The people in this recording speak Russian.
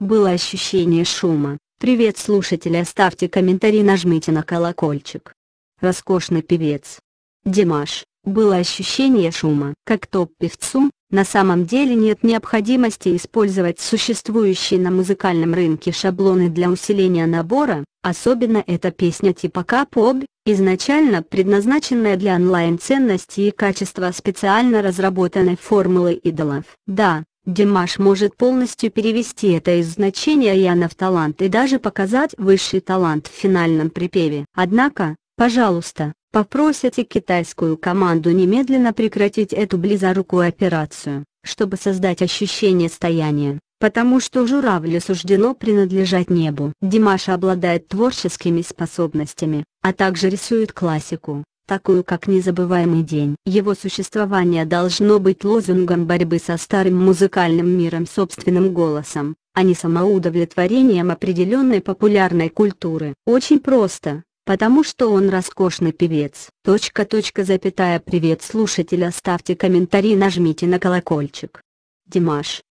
было ощущение шума. Привет слушатели оставьте комментарий нажмите на колокольчик. Роскошный певец. Димаш, было ощущение шума. Как топ-певцу, на самом деле нет необходимости использовать существующие на музыкальном рынке шаблоны для усиления набора, особенно эта песня типа «Капоб», изначально предназначенная для онлайн-ценности и качества специально разработанной формулы идолов. Да, Димаш может полностью перевести это из значения Яна в талант и даже показать высший талант в финальном припеве. Однако, пожалуйста, попросите китайскую команду немедленно прекратить эту близорукую операцию, чтобы создать ощущение стояния, потому что журавлю суждено принадлежать небу. Димаш обладает творческими способностями, а также рисует классику такую как «Незабываемый день». Его существование должно быть лозунгом борьбы со старым музыкальным миром собственным голосом, а не самоудовлетворением определенной популярной культуры. Очень просто, потому что он роскошный певец. Точка, точка, запятая, привет слушателя, ставьте комментарий, нажмите на колокольчик. Димаш